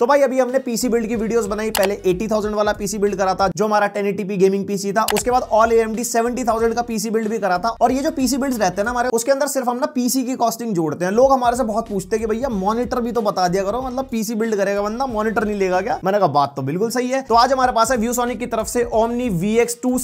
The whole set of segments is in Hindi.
तो भाई अभी हमने पीसी बिल्ड की वीडियोस बनाई पहले 80,000 वाला पीसी बिल्ड करा था जो हमारा 1080p गेमिंग पीसी था उसके बाद ऑल एम 70,000 का पीसी बिल्ड भी करा था और ये जो पीसी बिल्ड रहते हैं ना हमारे उसके अंदर सिर्फ हम ना पीसी की कॉस्टिंग जोड़ते हैं लोग हमारे से बहुत पूछते हैं कि भैया मॉनिटर भी तो बता दिया करो मतलब पीसी बिल्ड करेगा बंदा मॉनिटर नहीं लेगा क्या मैंने कहा बात तो बिल्कुल सही है तो आज हमारे पास है व्यू की तरफ से Omni V X two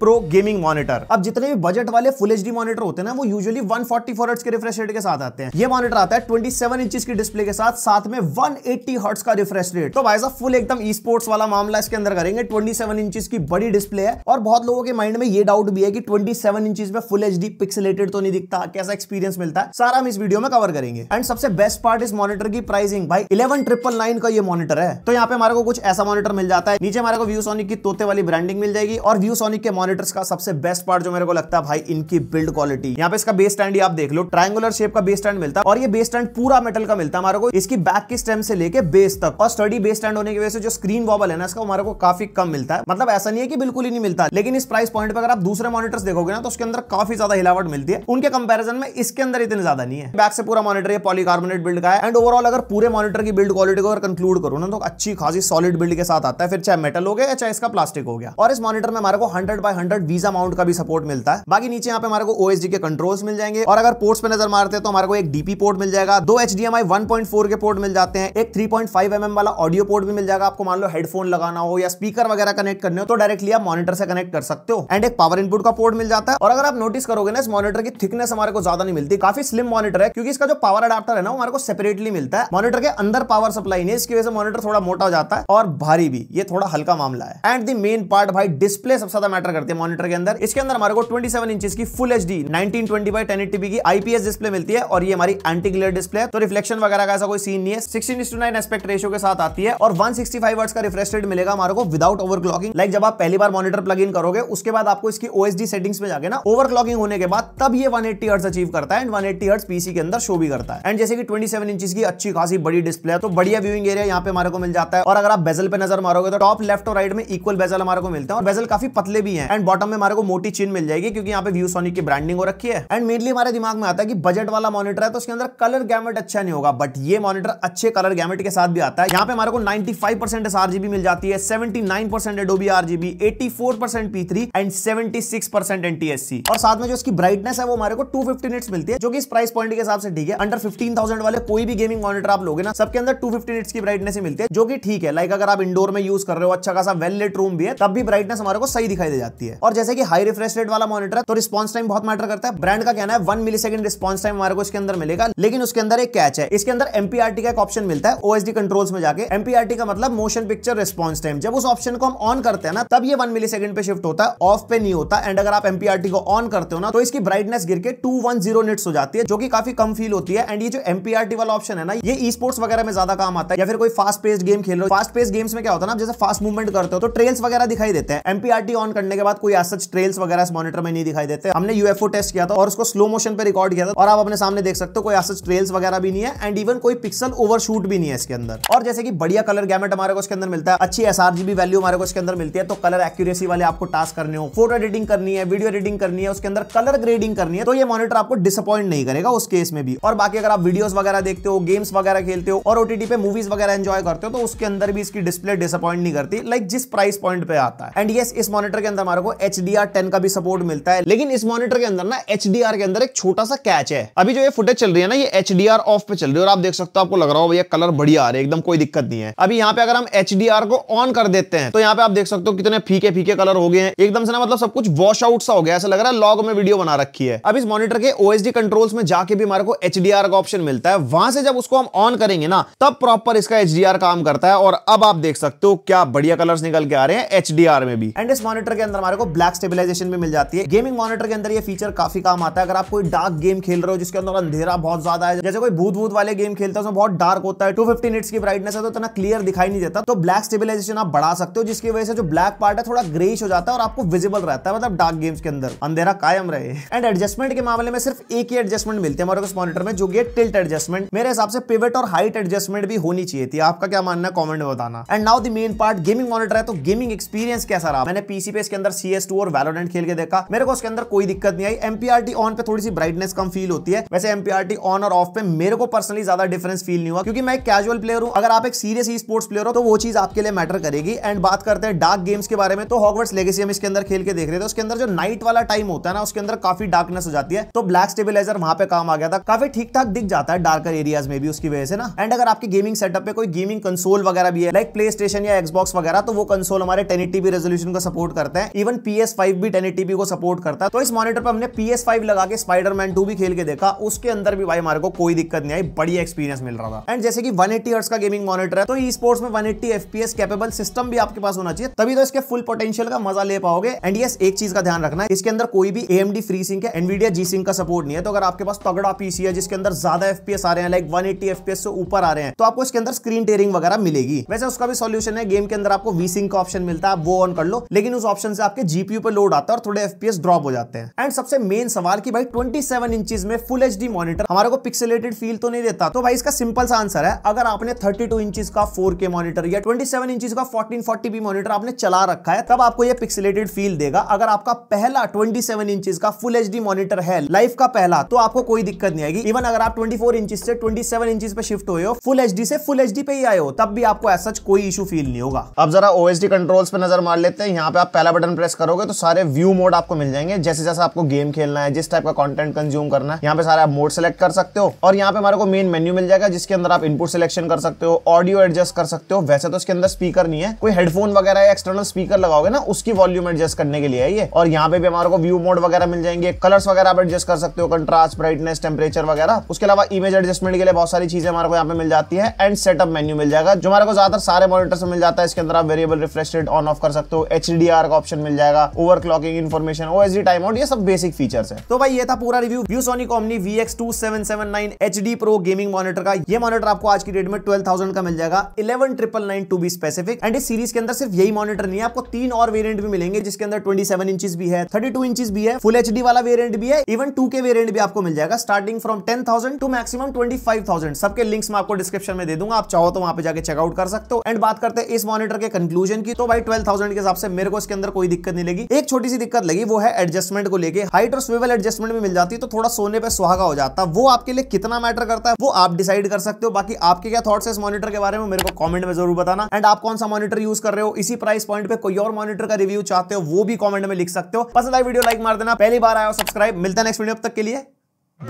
pro gaming monitor अब जितने भी बजट वाले फुल एच मॉनिटर होते हैं ना वो यूजली वन फोर्टी के रिफ्रेश रेट के साथ आते हैं ये मॉनिटर आता है ट्वेंटी सेवन इंच की डिस्प्ले के साथ साथ में 180 हर्ट्ज का रिफ्रेश रेट तो भाई साहब फुल एकदम ई स्पोर्ट्स वाला मामला इसके अंदर करेंगे 27 इंचेस की बड़ी डिस्प्ले है और बहुत लोगों के माइंड में ये डाउट भी है कि 27 इंचेस में फुल एचडी पिक्सेलेटेड तो नहीं दिखता कैसा एक्सपीरियंस मिलता है सारा हम इस वीडियो में कवर करेंगे एंड सबसे बेस्ट पार्ट इस मॉनिटर की प्राइसिंग भाई इलेवन ट्रिपल नाइन का ये मॉनिटर है तो यहाँ पे हमारे को कुछ ऐसा मॉनिटर मिल जाता है नीचे हमारे को व्यू सोनिक की तोते वाली ब्रांडिंग मिल जाएगी और व्यू सोनिक के मॉनिटर्स का सबसे बेस्ट पार्ट जो मेरे को लगता है भाई इनकी बिल्ड क्वालिटी यहाँ पे इसका बेस स्टैंड आप देख लो ट्राइंगुलर शेप का बेस स्टैंड मिलता है और ये बेस स्टैंड पूरा मेटल का मिलता है हमारे को इसकी बैक की स्टेम एम से लेके बेस तक और स्टडी बेस स्टैंड होने की वजह से जो स्क्रीन वॉबल है ना इसका हमारे को काफी कम मिलता है मतलब ऐसा नहीं है कि बिल्कुल ही नहीं मिलता लेकिन इस प्राइस पॉइंट पर अगर आप दूसरे मॉनिटर्स देखोगे ना तो उसके अंदर काफी ज्यादा हिलावट मिलती है उनके कंपेरिजन में इसके अंदर इतने ज्यादा नहीं है बैक से पूरा मॉनिटर ये पॉलीकार्बोनेट बिल्ड का है एंड ओवरऑल अगर पूरे मॉनिटर की बिल्ड क्वालिटी को अगर कंक्लूड करो ना तो अच्छी खासी सॉलिड बिल्ड के साथ आता है फिर चाहे मेटल हो गया चाहे इसका प्लास्टिक हो गया और इस मॉनिटर में हमारे को hundred by hundred VESA mount का भी सपोर्ट मिलता है बाकी नीचे यहाँ पे हमारे को ओएसडी के कंट्रोल्स मिल जाएंगे और अगर पोर्ट्स पे नजर मारते हैं तो हमारे को एक डीपी पोर्ट मिल जाएगा दो एच डी एम के पोर्ट मिल जाते हैं हैं एक 3.5 पॉइंट mm वाला ऑडियो पोर्ट भी मिल जाएगा आपको मान लो हेडफोन लगाना हो या स्पीकर वगैरह कनेक्ट करने हो तो डायरेक्टली आप मॉनिटर से कनेक्ट कर सकते हो एंड एक पावर इनपुट का पोर्ट मिल जाता है और अगर आप नोटिस करोगे ना इस मॉनिटर की थिकनेस हमारे को ज्यादा नहीं मिलती काफी स्लिम मॉनिटर है क्योंकि इसका जो पावर अडाप्टर है ना हमारे को सेपरेटली मिलता है मॉनिटर के अंदर पावर सप्लाई नहीं इसकी वजह से मॉनिटर थोड़ा मोटा हो जाता है और भारी भी ये थोड़ा हल्का मामला है एंड दी मेन पार्ट भाई डिस्प्ले सबसे ज्यादा मैटर करती है मॉनिटर के अंदर इसके अंदर हमारे को 27 इंचेस की full H D nineteen twenty की आईपीएस डिस्प्ले मिलती है और ये हमारी एंटीग्लेयर डिस्प्ले है तो रिफ्लेक्शन वगैरह का ऐसा कोई सीन नहीं है सिक्सटीन एस्पेक्ट रेशियो के साथ आती है और वन सिक्सटी का रिफ्रेश रेट मिलेगा हमारे को विदाउट ओवरक्लॉकिंग लाइक जब आप पहली बार मॉनिटर प्लग इन करोगे उसके बाद आपको इसकी ओएसडी सेटिंग्स में जाके ना ओवरक्लॉकिंग होने के बाद तब ये 180 अचीव करता है एंड 180 पीसी के अंदर शो भी करता है एंड जैसे कि 27 की अच्छी खासी बड़ी डिस्प्ले है तो बढ़िया व्यूइंग एरिया यहाँ पे हमारे को मिल जाता है और अगर आप बेजल पे नजर मारोगे तो टॉप लेफ्ट और राइट में इक्वल बेजल हमारे को मिलते हैं और बेजल काफी पतले भी है एंड बॉटम में हमारे को मोटी चीन मिल जाएगी क्योंकि यहाँ पे व्यू सोनिक की ब्रांडिंग हो रखी है एंड मेनली हमारे दिमाग में आता है कि बजट वाला मॉनिटर है तो उसके अंदर कलर गैमेट अच्छा नहीं होगा बट ये मॉनिटर अच्छे कलर कलर गैमेट के साथ भी आता है यहाँ पे हमारे को 95 परसेंट एसआरजीबी मिल जाती है 79 percent Adobe RGB 84 percent P three and 76 percent NTSC और साथ में जो इसकी ब्राइटनेस है वो हमारे को 250 निट्स मिलती है जो कि इस प्राइस पॉइंट के हिसाब से ठीक है अंडर 15000 वाले कोई भी गेमिंग मॉनिटर आप लोगे ना सबके अंदर 250 निट्स की ब्राइटनेस ही मिलती है जो कि ठीक है लाइक अगर आप इंडोर में यूज कर रहे हो अच्छा खासा वेल लेट रूम भी है तब भी ब्राइटनेस हमारे को सही दिखाई दे जाती है और जैसे कि हाई रिफ्रेश रेट वाला मॉनिटर तो रिस्पॉन्स टाइम बहुत मैटर करता है ब्रांड का कहना है one millisecond response time हमारे को इसके अंदर मिलेगा लेकिन उसके अंदर एक कैच है इसके अंदर एमपीआरटी का एक ऑप्शन मिलता मिलता है ओएसडी कंट्रोल्स में जाके एमपीआरटी का मतलब मोशन पिक्चर रिस्पॉन्स टाइम जब उस ऑप्शन को हम ऑन करते हैं ना तब ये वन मिली पे शिफ्ट होता है ऑफ पे नहीं होता एंड अगर आप एमपीआरटी को ऑन करते हो ना तो इसकी ब्राइटनेस गिर के टू वन जीरो निट्स हो जाती है जो कि काफी कम फील होती है एंड ये जो एमपीआरटी वाला ऑप्शन है ना ये ई स्पोर्ट्स वगैरह में ज्यादा काम आता है या फिर कोई फास्ट पेस्ट गेम खेल रहे हो फास्ट पेस्ट गेम्स में क्या होता है ना जैसे फास्ट मूवमेंट करते हो तो ट्रेल्स वगैरह दिखाई देते हैं एमपीआरटी ऑन करने के बाद कोई ऐसा ट्रेल्स वगैरह इस मॉनिटर में नहीं दिखाई देते हमने यूएफओ टेस्ट किया था और उसको स्लो मोशन पर रिकॉर्ड किया था और आप अपने सामने देख सकते हो कोई ऐसा ट्रेल्स वगैरह भी नहीं है एंड इवन कोई पिक्सल ओवरशूट भी नहीं है इसके अंदर और जैसे कि बढ़िया कलर गैमेट हमारे को इसके अंदर मिलता है अच्छी एस वैल्यू हमारे को इसके अंदर मिलती है तो कलर एक्यूरेसी वाले आपको टास्क करने हो फोटो एडिटिंग करनी है वीडियो एडिटिंग करनी है उसके अंदर कलर ग्रेडिंग करनी है तो ये मॉनिटर आपको डिसअपॉइंट नहीं करेगा उस केस में भी और बाकी अगर आप वीडियो वगैरह देखते हो गेम्स वगैरह खेलते हो और ओटीटी पे मूवीज वगैरह एंजॉय करते हो तो उसके अंदर भी इसकी डिस्प्ले डिसअपॉइंट नहीं करती लाइक जिस प्राइस पॉइंट पे आता है एंड येस इस मॉनिटर के अंदर हमारे को एच डी का भी सपोर्ट मिलता है लेकिन इस मॉनिटर के अंदर ना एच के अंदर एक छोटा सा कैच है अभी जो ये फुटेज चल रही है ना ये एच ऑफ पे चल रही है और आप देख सकते हो आपको लग रहा हो भैया कलर बढ़िया आ रहे एकदम कोई दिक्कत नहीं है अभी यहाँ पे अगर हम एच को ऑन कर देते हैं तो यहाँ पे आप देख सकते हो कितने फीके फीके कलर हो गए हैं एकदम से ना मतलब सब कुछ वॉश आउट सा हो गया ऐसा लग रहा है लॉग में वीडियो बना रखी है अब इस मॉनिटर के ओएसडी कंट्रोल्स में जाके भी हमारे को एच का ऑप्शन मिलता है वहां से जब उसको हम ऑन करेंगे ना तब प्रॉपर इसका एच काम करता है और अब आप देख सकते हो क्या बढ़िया कलर निकल के आ रहे हैं एच में भी एंड इस मॉनिटर के अंदर हमारे को ब्लैक स्टेबिलाईजेशन भी मिल जाती है गेमिंग मॉनिटर के अंदर ये फीचर काफी काम आता है अगर आप कोई डार्क गेम खेल रहे हो जिसके अंदर अंधेरा बहुत ज्यादा है जैसे कोई भूत भूत वाले गेम खेलते हैं उसमें बहुत डार्क होता है टू फिफ्टी निट्स की ब्राइटनेस है तो इतना क्लियर दिखाई नहीं देता तो ब्लैक स्टेबिलाईजेशन आप बढ़ा सकते हो जिसकी वजह से जो ब्लैक पार्ट है थोड़ा ग्रेश हो जाता है और आपको विजिबल रहता है मतलब डार्क गेम्स के अंदर अंधेरा कायम रहे एंड एडजस्टमेंट के मामले में सिर्फ एक ही एडजस्टमेंट मिलते हैं हमारे मॉनिटर में जो कि टिल्ट एडजस्टमेंट मेरे हिसाब से पिवट और हाइट एडजस्टमेंट भी होनी चाहिए थी आपका क्या मानना है कॉमेंट में बताना and now the main part gaming monitor है तो गेमिंग एक्सपीरियंस कैसा रहा मैंने पीसी पे इसके अंदर सी और वैलोडेंट खेल के देखा मेरे को उसके अंदर कोई दिक्कत नहीं आई एमपीआरटी ऑन पे थोड़ी सी ब्राइटनेस कम फील होती है वैसे एमपीआरटी ऑन और ऑफ पे मेरे को पर्सनली ज्यादा डिफरेंस फील नहीं हुआ क्योंकि मैं एक कैजुअल प्लेयर हूं अगर आप एक सीरियस ई स्पोर्ट्स प्लेयर हो तो वो चीज आपके लिए मैटर करेगी एंड बात करते हैं डार्क गेम्स के बारे में तो हॉकवर्ड्स लेगेसी हम इसके अंदर खेल के देख रहे थे उसके अंदर जो नाइट वाला टाइम होता है ना उसके अंदर काफी डार्कनेस हो जाती है तो ब्लैक स्टेबिलाईजर वहां पर काम आ गया था काफी ठीक ठाक दिख जाता है डार्कर एरियाज में भी उसकी वजह से ना एंड अगर आपकी गेमिंग सेटअप पे कोई गेमिंग कंसोल वगैरह भी है लाइक प्ले स्टेशन या एक्सबॉक्स वगैरह तो वो कंसोल हमारे टेन एटी रेजोल्यूशन को सपोर्ट करते हैं इवन पी एस फाइव भी टेन को सपोर्ट करता है तो इस मॉनिटर पर हमने पी एस फाइव लगा के स्पाइडरमैन टू भी खेल के देखा उसके अंदर भी भाई हमारे को कोई दिक्कत नहीं आई बड़ी एक्सपीरियंस मिल रहा था एंड जैसे जैसे कि 180 एट्टी का गेमिंग मॉनिटर है तो ई स्पोर्ट्स में 180 एट्टी एफपीएस कैपेबल सिस्टम भी आपके पास होना चाहिए तभी तो इसके फुल पोटेंशियल का मजा ले पाओगे एंड यस एक चीज का ध्यान रखना है इसके अंदर कोई भी एम डी फ्री सिंह है एनवीडिया जी सिंह का सपोर्ट नहीं है तो अगर आपके पास तगड़ा पीसी है जिसके अंदर ज्यादा एफपीएस आ रहे हैं लाइक वन एफपीएस से ऊपर आ रहे हैं तो आपको इसके अंदर स्क्रीन टेयरिंग वगैरह मिलेगी वैसे उसका भी सोल्यूशन है गेम के अंदर आपको वी सिंह का ऑप्शन मिलता है वो ऑन कर लो लेकिन उस ऑप्शन से आपके जीपीयू पर लोड आता है और थोड़े एफपीएस ड्रॉप हो जाते हैं एंड सबसे मेन सवाल की भाई ट्वेंटी सेवन में फुल एच मॉनिटर हमारे को पिक्सलेटेड फील तो नहीं देता तो भाई इसका सिंपल सा आंसर है है अगर आपने 32 इंचेस का 4K मॉनिटर या 27 इंचेस का 1440p मॉनिटर आपने चला रखा है तब आपको ये पिक्सलेटेड फील देगा अगर आपका पहला 27 इंचेस का फुल एचडी मॉनिटर है लाइफ का पहला तो आपको कोई दिक्कत नहीं आएगी इवन अगर आप 24 इंचेस से 27 इंचेस पे शिफ्ट हुए हो फुल एचडी से फुल एचडी पे ही आए हो तब भी आपको ऐसा कोई इशू फील नहीं होगा अब जरा ओएसडी कंट्रोल्स पे नजर मार लेते हैं यहाँ पे आप पहला बटन प्रेस करोगे तो सारे व्यू मोड आपको मिल जाएंगे जैसे जैसे आपको गेम खेलना है जिस टाइप का कॉन्टेंट कंज्यूम करना है यहाँ पे सारे आप मोड सेलेक्ट कर सकते हो और यहाँ पे हमारे को मेन मेन्यू मिल जाएगा जिसके अंदर आप इनपुट सिलेक्शन कर सकते हो ऑडियो एडजस्ट कर सकते हो वैसे तो इसके अंदर स्पीकर नहीं है कोई हेडफोन वगैरह एक्सटर्नल स्पीकर लगाओगे ना उसकी वॉल्यूम एडजस्ट करने के लिए है ये और यहाँ पे भी हमारे को व्यू मोड वगैरह मिल जाएंगे कलर्स वगैरह आप एडजस्ट कर सकते हो कंट्रास्ट ब्राइटनेस टेम्परेचर वगैरह उसके अलावा इमेज एडजस्टमेंट के लिए बहुत सारी चीजें हमारे को यहाँ पे मिल जाती है एंड सेटअप मेन्यू मिल जाएगा जो हमारे को ज्यादातर सारे मॉनिटर में मिल जाता है इसके अंदर आप variable refresh rate on off कर सकते हो एच का ऑप्शन मिल जाएगा overclocking information O time out ये सब बेसिक फीचर्स है तो भाई ये था पूरा review ViewSonic Omni V X two seven seven nine H D pro gaming monitor का ये मॉनिटर आपको आज की डेट में ट्वेल्व थाउजेंड का मिल जाएगा eleven triple nine to be specific and इस सीरीज के अंदर सिर्फ यही मॉनिटर नहीं है आपको तीन और वेरियंट भी मिलेंगे जिसके अंदर ट्वेंटी सेवन इंच भी है थर्टी टू इंच भी है फुल एच डी वाला वेरियंट भी है इवन टू के वेरियंट भी आपको मिल जाएगा starting from ten thousand to maximum twenty five thousand सबके लिंक्स मैं आपको डिस्क्रिप्शन में दे दूंगा आप चाहो तो वहां पे जाके चेकआउट कर सकते हो एंड बात करते हैं इस मॉनिटर के कंक्लूजन की तो भाई ट्वेल्व थाउजेंड के हिसाब से मेरे को इसके अंदर कोई दिक्कत नहीं लगी एक छोटी सी दिक्कत लगी वो है एडजस्टमेंट को लेकर हाइट और स्विवल एडजस्टमेंट भी मिल जाती है तो थोड़ा सोने पर सुहागा हो जाता है वो आपके लिए कितना मैटर करता है वो आप डिसाइड कर सकते हो बाकी आपके क्या थॉट्स है इस मॉनिटर के बारे में मेरे को कमेंट में जरूर बताना एंड आप कौन सा मॉनिटर यूज कर रहे हो इसी प्राइस पॉइंट पे कोई और मॉनिटर का रिव्यू चाहते हो वो भी कॉमेंट में लिख सकते हो पसंद आई वीडियो लाइक मार देना पहली बार आया हो सब्सक्राइब मिलता है नेक्स्ट वीडियो तक के लिए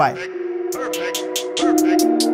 बाय